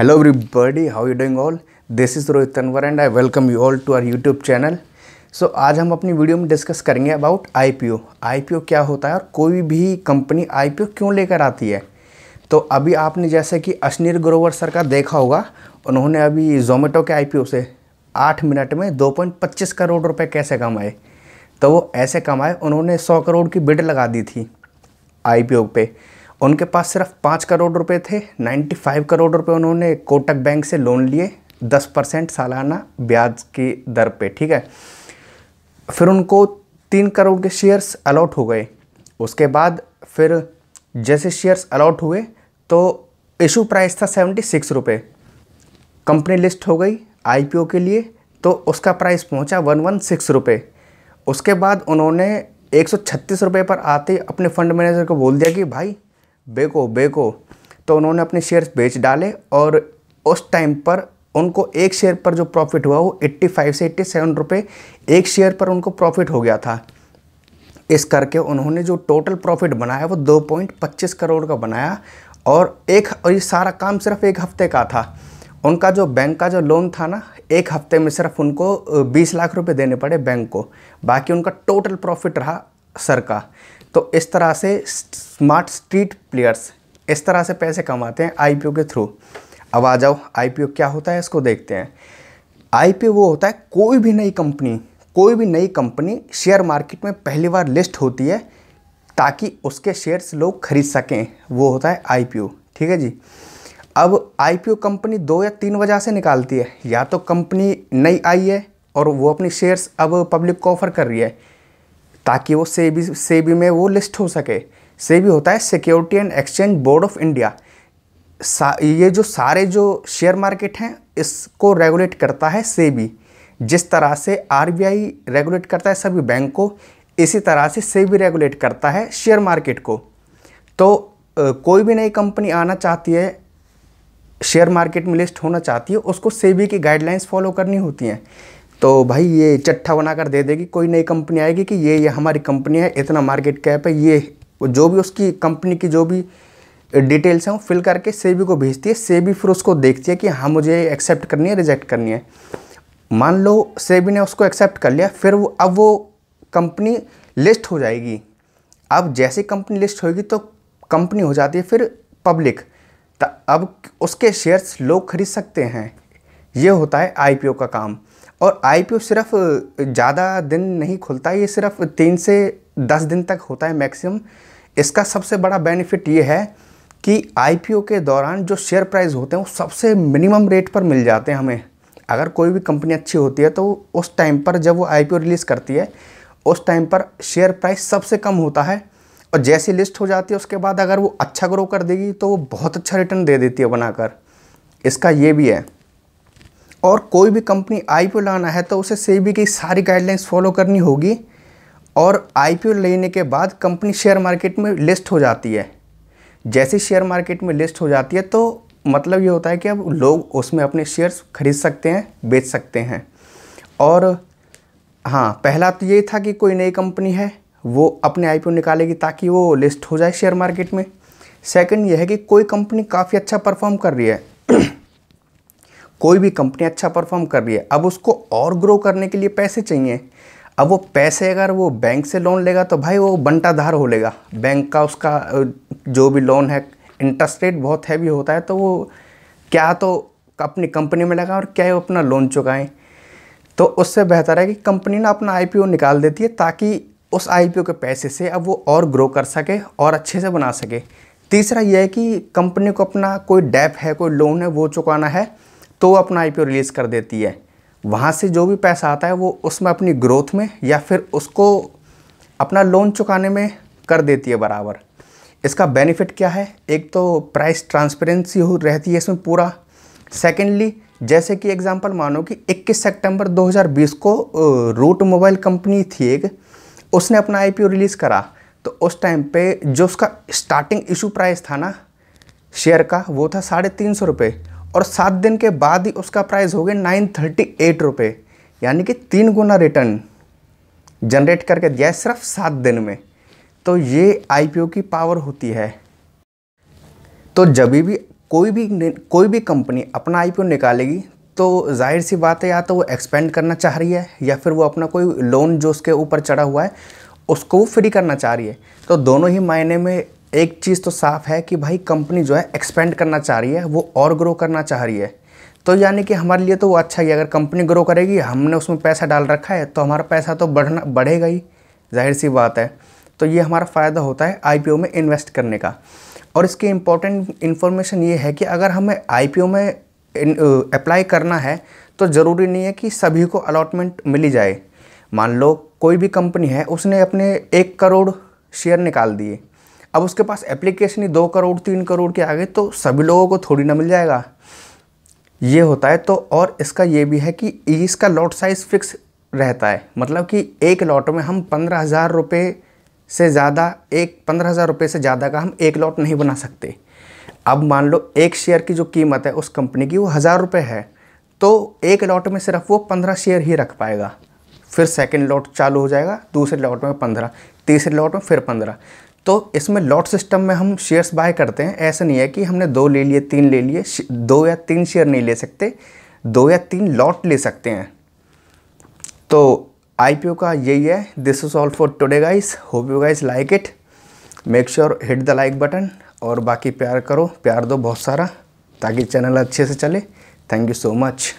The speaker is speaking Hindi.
every everybody how you doing all this is Rohit Tanwar and I welcome you all to our YouTube channel so आज हम अपनी वीडियो में डिस्कस करेंगे अबाउट आईपीओ आईपीओ क्या होता है और कोई भी कंपनी आईपीओ क्यों लेकर आती है तो अभी आपने जैसे कि अश्नीर ग्रोवर सर का देखा होगा उन्होंने अभी जोमेटो के आई से आठ मिनट में पच्चीस करोड़ रुपए कैसे कमाए तो वो ऐसे कमाए उन्होंने सौ करोड़ की बिड लगा दी थी आई पे उनके पास सिर्फ पाँच करोड़ रुपए थे 95 करोड़ रुपए उन्होंने कोटक बैंक से लोन लिए 10 परसेंट सालाना ब्याज की दर पे ठीक है फिर उनको तीन करोड़ के शेयर्स अलॉट हो गए उसके बाद फिर जैसे शेयर्स अलॉट हुए तो इशू प्राइस था सेवेंटी सिक्स रुपये कंपनी लिस्ट हो गई आई के लिए तो उसका प्राइस पहुंचा वन वन सिक्स रुपये उसके बाद उन्होंने एक सौ छत्तीस रुपये पर आते अपने फंड मैनेजर को बोल दिया कि भाई बेको बेको तो उन्होंने अपने शेयर्स बेच डाले और उस टाइम पर उनको एक शेयर पर जो प्रॉफिट हुआ वो 85 से 87 सेवन एक शेयर पर उनको प्रॉफिट हो गया था इस करके उन्होंने जो टोटल प्रॉफिट बनाया वो 2.25 करोड़ का बनाया और एक और ये सारा काम सिर्फ एक हफ्ते का था उनका जो बैंक का जो लोन था ना एक हफ्ते में सिर्फ उनको 20 लाख रुपए देने पड़े बैंक को बाकी उनका टोटल प्रॉफिट रहा सर का तो इस तरह से स्मार्ट स्ट्रीट प्लेयर्स इस तरह से पैसे कमाते हैं आई के थ्रू अब आ जाओ आई क्या होता है इसको देखते हैं आई वो होता है कोई भी नई कंपनी कोई भी नई कंपनी शेयर मार्केट में पहली बार लिस्ट होती है ताकि उसके शेयर्स लोग खरीद सकें वो होता है आई ठीक है जी अब आई कंपनी दो या तीन वजह से निकालती है या तो कंपनी नई आई है और वो अपनी शेयर्स अब पब्लिक को ऑफर कर रही है ताकि वो सेबी सेबी में वो लिस्ट हो सके सेबी होता है security and exchange board of India ये जो सारे जो शेयर मार्केट हैं इसको रेगुलेट करता है सेबी जिस तरह से आरबीआई रेगुलेट करता है सभी बैंक को इसी तरह से सेबी रेगुलेट करता है शेयर मार्केट को तो कोई भी नई कंपनी आना चाहती है शेयर मार्केट में लिस्ट होना चाहती है उसको सेबी की गाइडलाइंस फॉलो करनी होती हैं तो भाई ये चट्ठा बनाकर दे देगी कोई नई कंपनी आएगी कि ये ये हमारी कंपनी है इतना मार्केट कैप है ये जो भी उसकी कंपनी की जो भी डिटेल्स हैं वो फिल करके सेबी को भेजती है सेबी फिर उसको देखती है कि हाँ मुझे एक्सेप्ट करनी है रिजेक्ट करनी है मान लो सेबी ने उसको एक्सेप्ट कर लिया फिर वो अब वो कंपनी लिस्ट हो जाएगी अब जैसे कंपनी लिस्ट होगी तो कंपनी हो जाती है फिर पब्लिक अब उसके शेयर्स लोग खरीद सकते हैं ये होता है आईपीओ का काम और ओ सिर्फ ज़्यादा दिन नहीं खुलता ये सिर्फ तीन से दस दिन तक होता है मैक्सिमम इसका सबसे बड़ा बेनिफिट ये है कि ओ के दौरान जो शेयर प्राइस होते हैं वो सबसे मिनिमम रेट पर मिल जाते हैं हमें अगर कोई भी कंपनी अच्छी होती है तो उस टाइम पर जब वो ओ रिलीज़ करती है उस टाइम पर शेयर प्राइस सबसे कम होता है और जैसी लिस्ट हो जाती है उसके बाद अगर वो अच्छा ग्रो कर देगी तो वो बहुत अच्छा रिटर्न दे देती है बनाकर इसका ये भी है और कोई भी कंपनी आई लाना है तो उसे सेबी की सारी गाइडलाइंस फॉलो करनी होगी और आई लेने के बाद कंपनी शेयर मार्केट में लिस्ट हो जाती है जैसे शेयर मार्केट में लिस्ट हो जाती है तो मतलब ये होता है कि अब लोग उसमें अपने शेयर्स खरीद सकते हैं बेच सकते हैं और हाँ पहला तो ये था कि कोई नई कंपनी है वो अपने आई निकालेगी ताकि वो लिस्ट हो जाए शेयर मार्केट में सेकंड यह है कि कोई कंपनी काफ़ी अच्छा परफॉर्म कर रही है कोई भी कंपनी अच्छा परफॉर्म कर रही है अब उसको और ग्रो करने के लिए पैसे चाहिए अब वो पैसे अगर वो बैंक से लोन लेगा तो भाई वो बंटाधार हो लेगा बैंक का उसका जो भी लोन है इंटरेस्ट रेट बहुत हैवी होता है तो वो क्या तो अपनी कंपनी में लगा और क्या है अपना लोन चुकाएं तो उससे बेहतर है कि कंपनी ना अपना आई निकाल देती है ताकि उस आई के पैसे से अब वो और ग्रो कर सके और अच्छे से बना सके तीसरा यह है कि कंपनी को अपना कोई डेप है कोई लोन है वो चुकाना है तो वो अपना आई रिलीज़ कर देती है वहाँ से जो भी पैसा आता है वो उसमें अपनी ग्रोथ में या फिर उसको अपना लोन चुकाने में कर देती है बराबर इसका बेनिफिट क्या है एक तो प्राइस ट्रांसपेरेंसी हो रहती है इसमें पूरा सेकेंडली जैसे कि एग्जांपल मानो कि 21 सितंबर 2020 को रूट मोबाइल कंपनी थी एक उसने अपना आईपीओ रिलीज़ करा तो उस टाइम पे जो उसका स्टार्टिंग इशू प्राइस था ना शेयर का वो था साढ़े तीन सौ रुपये और सात दिन के बाद ही उसका प्राइस हो गया नाइन थर्टी एट रुपये यानी कि तीन गुना रिटर्न जनरेट करके दिया है सिर्फ सात दिन में तो ये आईपीओ की पावर होती है तो जब भी कोई भी कोई भी कंपनी अपना आईपीओ निकालेगी तो जाहिर सी बात है या तो वो एक्सपेंड करना चाह रही है या फिर वो अपना कोई लोन जो उसके ऊपर चढ़ा हुआ है उसको वो फ्री करना चाह रही है तो दोनों ही मायने में एक चीज़ तो साफ है कि भाई कंपनी जो है एक्सपेंड करना चाह रही है वो और ग्रो करना चाह रही है तो यानी कि हमारे लिए तो वो अच्छा ही अगर कंपनी ग्रो करेगी हमने उसमें पैसा डाल रखा है तो हमारा पैसा तो बढ़ना बढ़ेगा ही जाहिर सी बात है तो ये हमारा फ़ायदा होता है आई में इन्वेस्ट करने का और इसकी इम्पोर्टेंट इन्फॉर्मेशन ये है कि अगर हमें आई में अप्लाई करना है तो ज़रूरी नहीं है कि सभी को अलॉटमेंट मिली जाए मान लो कोई भी कंपनी है उसने अपने एक करोड़ शेयर निकाल दिए अब उसके पास एप्लीकेशन ही दो करोड़ तीन करोड़ के आ गए तो सभी लोगों को थोड़ी ना मिल जाएगा ये होता है तो और इसका ये भी है कि इसका लॉट साइज़ फिक्स रहता है मतलब कि एक लॉट में हम पंद्रह हज़ार रुपये से ज़्यादा एक पंद्रह हज़ार रुपये से ज़्यादा का हम एक लॉट नहीं बना सकते अब मान लो एक शेयर की जो कीमत है उस कंपनी की वो हज़ार रुपये है तो एक लॉट में सिर्फ वो पंद्रह शेयर ही रख पाएगा फिर सेकेंड लॉट चालू हो जाएगा दूसरे लॉट में पंद्रह तीसरे लॉट में फिर पंद्रह तो इसमें लॉट सिस्टम में हम शेयर्स बाय करते हैं ऐसा नहीं है कि हमने दो ले लिए तीन ले लिए दो या तीन शेयर नहीं ले सकते दो या तीन लॉट ले सकते हैं तो आई का यही है this is all for today guys hope you guys like it make sure hit the like button और बाकी प्यार करो प्यार दो बहुत सारा ताकि चैनल अच्छे से चले थैंक यू सो मच